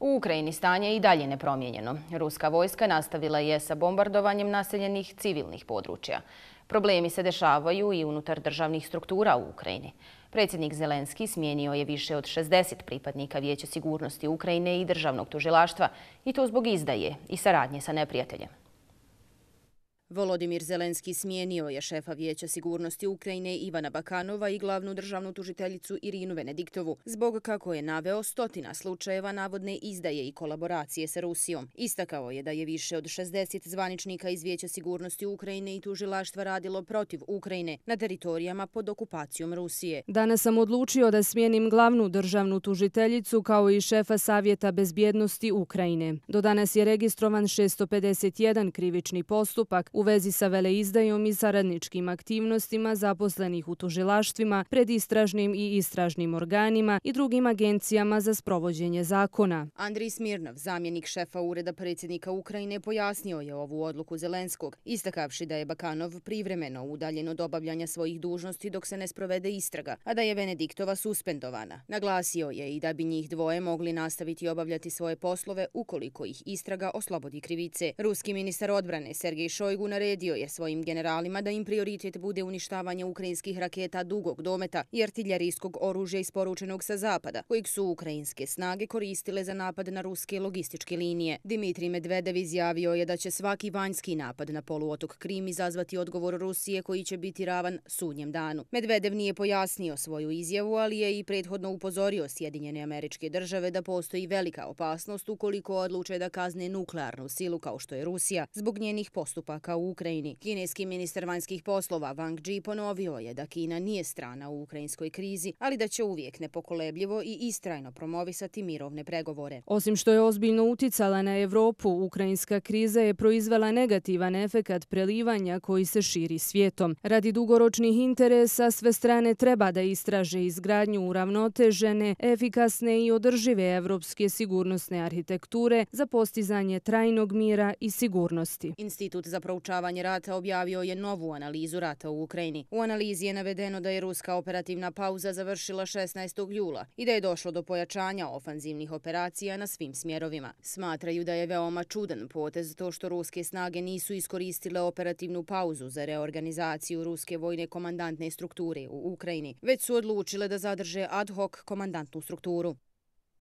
U Ukrajini stanje i dalje nepromjenjeno. Ruska vojska nastavila je sa bombardovanjem naseljenih civilnih područja. Problemi se dešavaju i unutar državnih struktura u Ukrajini. Predsjednik Zelenski smijenio je više od 60 pripadnika Vijeća sigurnosti Ukrajine i državnog tužilaštva i to zbog izdaje i saradnje sa neprijateljem. Volodimir Zelenski smijenio je šefa Vijeća sigurnosti Ukrajine Ivana Bakanova i glavnu državnu tužiteljicu Irinu Venediktovu, zbog kako je naveo stotina slučajeva navodne izdaje i kolaboracije sa Rusijom. Istakao je da je više od 60 zvaničnika iz Vijeća sigurnosti Ukrajine i tužilaštva radilo protiv Ukrajine na teritorijama pod okupacijom Rusije. Danas sam odlučio da smijenim glavnu državnu tužiteljicu kao i šefa Savjeta bezbjednosti Ukrajine. Do danas je registrovan 651 krivični postupak u vezi sa veleizdajom i saradničkim aktivnostima zaposlenih u tužilaštvima, predistražnim i istražnim organima i drugim agencijama za sprovođenje zakona. Andrij Smirnov, zamjenik šefa Ureda predsjednika Ukrajine, pojasnio je ovu odluku Zelenskog, istakavši da je Bakanov privremeno udaljen od obavljanja svojih dužnosti dok se ne sprovede istraga, a da je Venediktova suspendovana. Naglasio je i da bi njih dvoje mogli nastaviti obavljati svoje poslove ukoliko ih istraga oslobodi krivice. Ruski ministar odbrane Sergej Šojgu naredio je svojim generalima da im prioritet bude uništavanje ukrajinskih raketa dugog dometa i artiljarijskog oružja isporučenog sa zapada, kojeg su ukrajinske snage koristile za napad na ruske logističke linije. Dimitri Medvedev izjavio je da će svaki vanjski napad na poluotok Krim izazvati odgovor Rusije koji će biti ravan sudnjem danu. Medvedev nije pojasnio svoju izjavu, ali je i prethodno upozorio Sjedinjene američke države da postoji velika opasnost ukoliko odluče da kazne nuklearnu silu kao što je Rusija zbog njenih postupaka u Ukrajini. Kineski ministar vanjskih poslova Wang Ji ponovio je da Kina nije strana u ukrajinskoj krizi, ali da će uvijek nepokolebljivo i istrajno promovisati mirovne pregovore. Osim što je ozbiljno uticala na Evropu, ukrajinska kriza je proizvela negativan efekat prelivanja koji se širi svijetom. Radi dugoročnih interesa sve strane treba da istraže izgradnju uravnotežene, efikasne i održive evropske sigurnosne arhitekture za postizanje trajnog mira i sigurnosti. Institut za proučenje sprečavanje rata objavio je novu analizu rata u Ukrajini. U analizi je navedeno da je ruska operativna pauza završila 16. jula i da je došlo do pojačanja ofanzivnih operacija na svim smjerovima. Smatraju da je veoma čudan potez to što ruske snage nisu iskoristile operativnu pauzu za reorganizaciju ruske vojne komandantne strukture u Ukrajini, već su odlučile da zadrže ad hoc komandantnu strukturu.